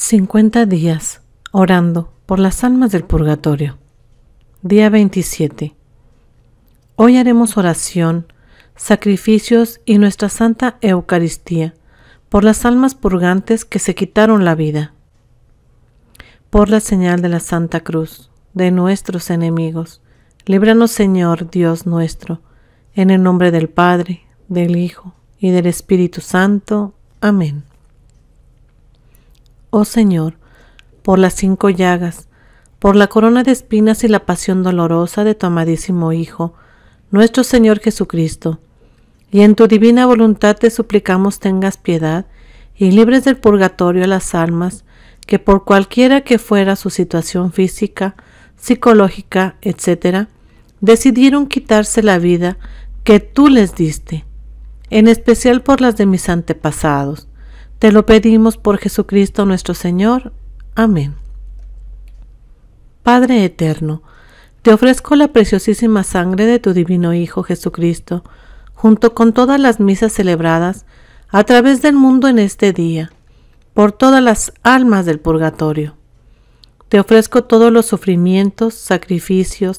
50 días orando por las almas del purgatorio. Día 27. Hoy haremos oración, sacrificios y nuestra Santa Eucaristía por las almas purgantes que se quitaron la vida. Por la señal de la Santa Cruz, de nuestros enemigos, líbranos Señor Dios nuestro, en el nombre del Padre, del Hijo y del Espíritu Santo. Amén oh Señor, por las cinco llagas, por la corona de espinas y la pasión dolorosa de tu amadísimo Hijo, nuestro Señor Jesucristo. Y en tu divina voluntad te suplicamos tengas piedad y libres del purgatorio a las almas que por cualquiera que fuera su situación física, psicológica, etc., decidieron quitarse la vida que tú les diste, en especial por las de mis antepasados, te lo pedimos por Jesucristo nuestro Señor. Amén. Padre eterno, te ofrezco la preciosísima sangre de tu divino Hijo Jesucristo, junto con todas las misas celebradas a través del mundo en este día, por todas las almas del purgatorio. Te ofrezco todos los sufrimientos, sacrificios,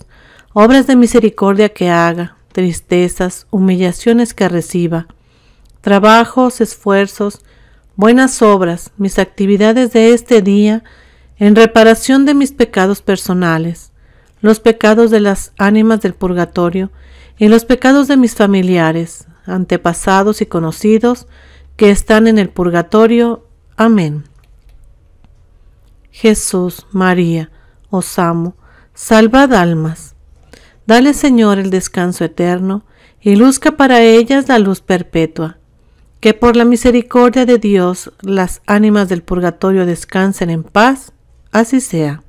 obras de misericordia que haga, tristezas, humillaciones que reciba, trabajos, esfuerzos, buenas obras, mis actividades de este día, en reparación de mis pecados personales, los pecados de las ánimas del purgatorio y los pecados de mis familiares, antepasados y conocidos que están en el purgatorio. Amén. Jesús, María, os amo, salvad almas. Dale, Señor, el descanso eterno y luzca para ellas la luz perpetua que por la misericordia de Dios las ánimas del purgatorio descansen en paz, así sea.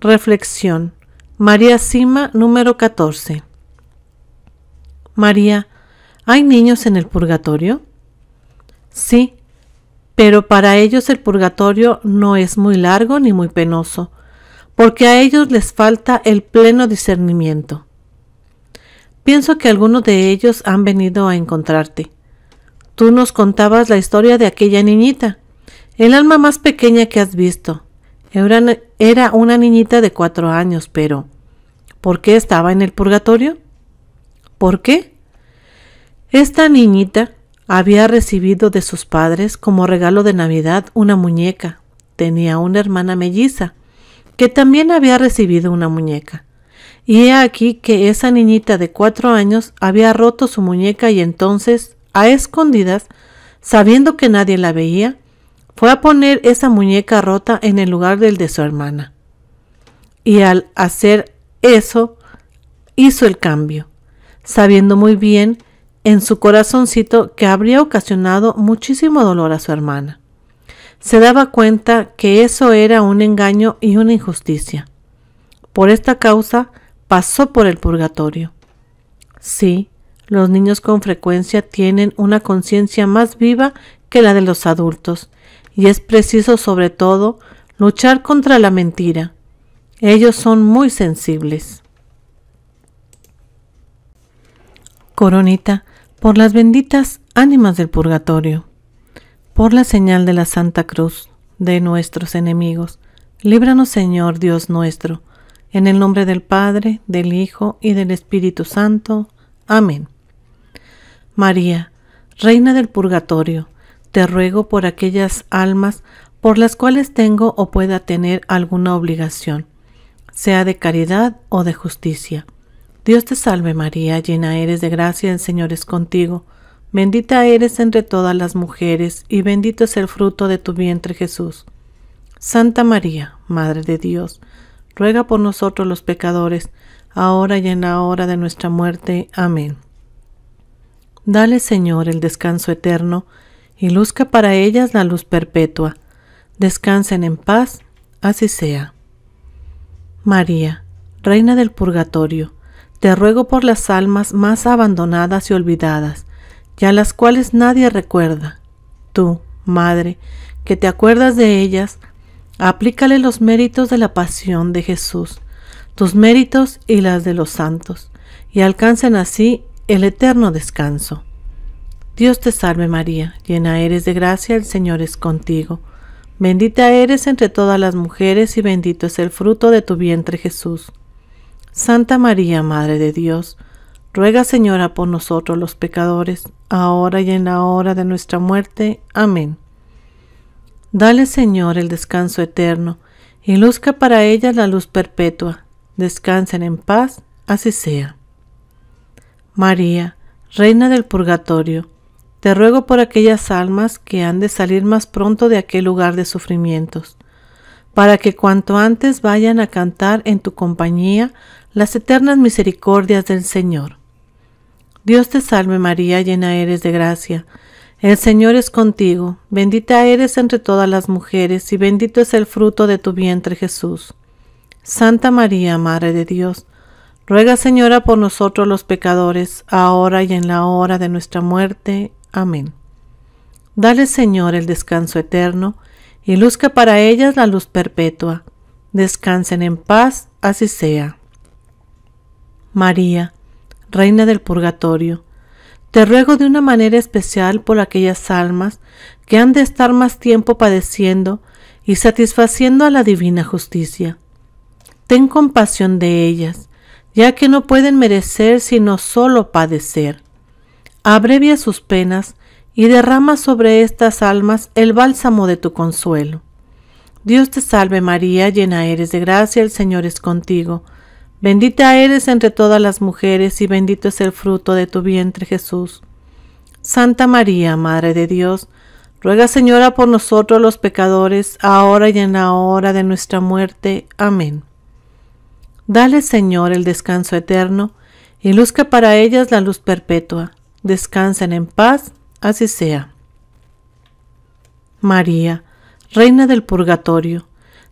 Reflexión. María Sima número 14. María, ¿hay niños en el purgatorio? Sí, pero para ellos el purgatorio no es muy largo ni muy penoso, porque a ellos les falta el pleno discernimiento. Pienso que algunos de ellos han venido a encontrarte Tú nos contabas la historia de aquella niñita, el alma más pequeña que has visto. Era una niñita de cuatro años, pero ¿por qué estaba en el purgatorio? ¿Por qué? Esta niñita había recibido de sus padres como regalo de Navidad una muñeca. Tenía una hermana melliza, que también había recibido una muñeca. Y he aquí que esa niñita de cuatro años había roto su muñeca y entonces escondidas, sabiendo que nadie la veía, fue a poner esa muñeca rota en el lugar del de su hermana. Y al hacer eso, hizo el cambio, sabiendo muy bien en su corazoncito que habría ocasionado muchísimo dolor a su hermana. Se daba cuenta que eso era un engaño y una injusticia. Por esta causa pasó por el purgatorio. Sí, los niños con frecuencia tienen una conciencia más viva que la de los adultos, y es preciso sobre todo luchar contra la mentira. Ellos son muy sensibles. Coronita, por las benditas ánimas del purgatorio, por la señal de la Santa Cruz de nuestros enemigos, líbranos Señor Dios nuestro, en el nombre del Padre, del Hijo y del Espíritu Santo. Amén. María, Reina del Purgatorio, te ruego por aquellas almas por las cuales tengo o pueda tener alguna obligación, sea de caridad o de justicia. Dios te salve María, llena eres de gracia, el Señor es contigo. Bendita eres entre todas las mujeres, y bendito es el fruto de tu vientre Jesús. Santa María, Madre de Dios, ruega por nosotros los pecadores, ahora y en la hora de nuestra muerte. Amén. Dale, Señor, el descanso eterno, y luzca para ellas la luz perpetua. Descansen en paz, así sea. María, Reina del Purgatorio, te ruego por las almas más abandonadas y olvidadas, ya las cuales nadie recuerda. Tú, Madre, que te acuerdas de ellas, aplícale los méritos de la pasión de Jesús, tus méritos y las de los santos, y alcancen así el eterno descanso. Dios te salve María, llena eres de gracia, el Señor es contigo. Bendita eres entre todas las mujeres y bendito es el fruto de tu vientre Jesús. Santa María, Madre de Dios, ruega Señora por nosotros los pecadores, ahora y en la hora de nuestra muerte. Amén. Dale Señor el descanso eterno, y luzca para ella la luz perpetua. Descansen en paz, así sea. María, Reina del Purgatorio, te ruego por aquellas almas que han de salir más pronto de aquel lugar de sufrimientos, para que cuanto antes vayan a cantar en tu compañía las eternas misericordias del Señor. Dios te salve María, llena eres de gracia. El Señor es contigo, bendita eres entre todas las mujeres, y bendito es el fruto de tu vientre Jesús. Santa María, Madre de Dios, Ruega, Señora, por nosotros los pecadores, ahora y en la hora de nuestra muerte. Amén. Dale, Señor, el descanso eterno, y luzca para ellas la luz perpetua. Descansen en paz, así sea. María, Reina del Purgatorio, te ruego de una manera especial por aquellas almas que han de estar más tiempo padeciendo y satisfaciendo a la divina justicia. Ten compasión de ellas ya que no pueden merecer sino solo padecer. Abrevia sus penas y derrama sobre estas almas el bálsamo de tu consuelo. Dios te salve María, llena eres de gracia, el Señor es contigo. Bendita eres entre todas las mujeres y bendito es el fruto de tu vientre Jesús. Santa María, Madre de Dios, ruega Señora por nosotros los pecadores, ahora y en la hora de nuestra muerte. Amén. Dale, Señor, el descanso eterno, y luzca para ellas la luz perpetua. Descansen en paz, así sea. María, Reina del Purgatorio,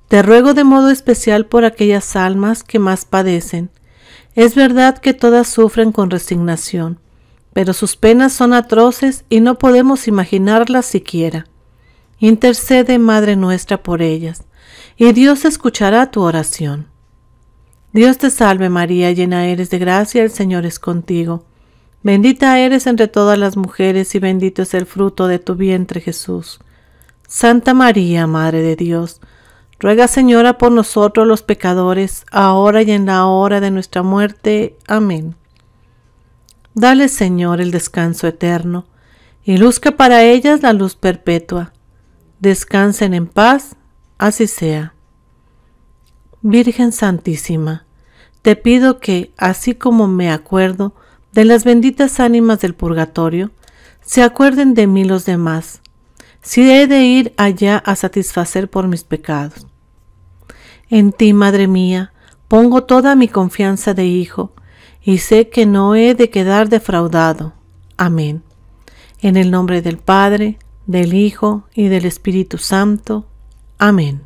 te ruego de modo especial por aquellas almas que más padecen. Es verdad que todas sufren con resignación, pero sus penas son atroces y no podemos imaginarlas siquiera. Intercede, Madre nuestra, por ellas, y Dios escuchará tu oración. Dios te salve María, llena eres de gracia, el Señor es contigo. Bendita eres entre todas las mujeres y bendito es el fruto de tu vientre Jesús. Santa María, Madre de Dios, ruega Señora por nosotros los pecadores, ahora y en la hora de nuestra muerte. Amén. Dale Señor el descanso eterno, y luzca para ellas la luz perpetua. Descansen en paz, así sea. Virgen Santísima, te pido que, así como me acuerdo de las benditas ánimas del purgatorio, se acuerden de mí los demás, si he de ir allá a satisfacer por mis pecados. En ti, Madre mía, pongo toda mi confianza de Hijo, y sé que no he de quedar defraudado. Amén. En el nombre del Padre, del Hijo y del Espíritu Santo. Amén.